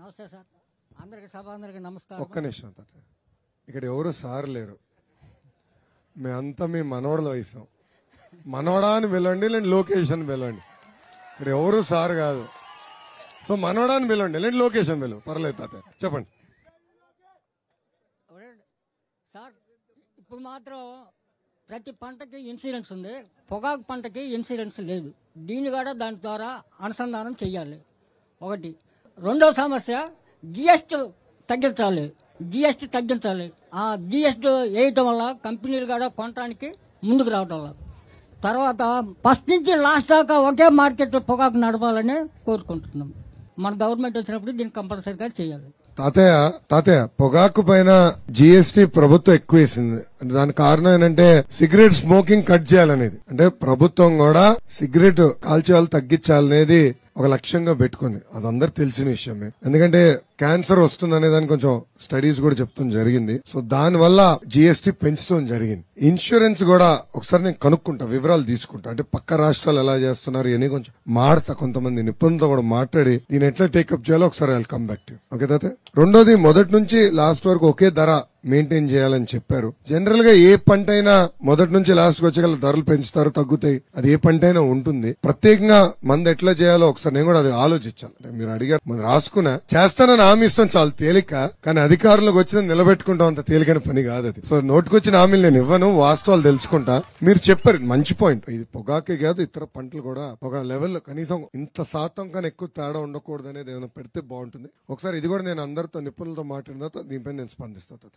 నమస్తే సార్ అందరికి సభ అందరికి నమస్కారం ఒక్క నిమిషం తాత ఇక్కడ ఎవరు సార్ లేరు మేమంతా మీ మనోడలు వయసాం మనోడా అని వెళ్ళండి లేని లొకేషన్ వెళ్ళండి ఇక్కడ ఎవరు సార్ కాదు సో మనోడా అని వెళ్ళండి లేని లొకేషన్ వెళ్ళు పర్లేదు తాత చెప్పండి సార్ ఇప్పుడు మాత్రం ప్రతి పంటకి ఇన్సూరెన్స్ ఉంది పొగాకు పంటకి ఇన్సూరెన్స్ లేదు దీన్ని కూడా దాని ద్వారా అనుసంధానం చేయాలి ఒకటి రెండో సమస్య జిఎస్టీ తగ్గించాలి జిఎస్టీ తగ్గించాలి ఆ జిఎస్టీ వేయటం వల్ల కంపెనీలు కూడా కొనడానికి ముందుకు రావటం వల్ల తర్వాత ఫస్ట్ నుంచి లాస్ట్ దాకా ఒకే మార్కెట్ పొగాకు నడపాలని కోరుకుంటున్నాం మన గవర్నమెంట్ వచ్చినప్పుడు దీన్ని కంపల్సరీగా చేయాలి తాతయ్య తాతయ్య పొగాకు పైన జీఎస్టీ ప్రభుత్వం ఎక్కువ వేసింది అంటే దాని కారణం ఏంటంటే సిగరెట్ స్మోకింగ్ కట్ చేయాలనేది అంటే ప్రభుత్వం కూడా సిగరెట్ కాల్చేవాళ్ళు తగ్గించాలనేది ఒక లక్ష్యంగా పెట్టుకుని అది అందరు తెలిసిన విషయమే ఎందుకంటే క్యాన్సర్ వస్తుందనే దాన్ని కొంచెం స్టడీస్ కూడా చెప్తాం జరిగింది సో దాని వల్ల జిఎస్టీ పెంచడం జరిగింది ఇన్సూరెన్స్ కూడా ఒకసారి నేను కనుక్కుంటా వివరాలు తీసుకుంటా అంటే పక్క రాష్ట్రాలు ఎలా చేస్తున్నారు ఇవన్నీ కొంచెం మాడతా కొంతమంది నిపుణులతో కూడా మాట్లాడి దీని ఎట్లా టేకప్ చేయాలో ఒకసారి వెల్కమ్ బ్యాక్ ఓకే రెండోది మొదటి నుంచి లాస్ట్ వరకు ఒకే ధర మెయింటైన్ చేయాలని చెప్పారు జనరల్ గా ఏ పంట అయినా మొదటి నుంచి లాస్ట్ కి వచ్చేగల ధరలు పెంచుతారు తగ్గుతాయి అది ఏ పంట అయినా ఉంటుంది ప్రత్యేకంగా మంది ఎట్లా చేయాలో ఒకసారి నేను కూడా అది ఆలోచించాను మీరు అడిగారు మనం రాసుకున్నా చేస్తానని హామీ ఇస్తాం చాలా తేలిక కానీ అధికారులకు వచ్చిన నిలబెట్టుకుంటాం అంత తేలికైన పని కాదు అది సో నోటుకొచ్చిన హామీలు నేను ఇవ్వను వాస్తవాలు తెలుసుకుంటా మీరు చెప్పారు మంచి పాయింట్ ఇది పొగాకే కాదు ఇతర పంటలు కూడా ఒక లెవెల్లో కనీసం ఇంత శాతం కన్నా ఎక్కువ తేడా ఉండకూడదు అనేది ఏమైనా పెడితే బాగుంటుంది ఒకసారి ఇది కూడా నేను అందరితో నిపుణులతో మాట్లాడిన తర్వాత దీనిపై నేను స్పందిస్తాను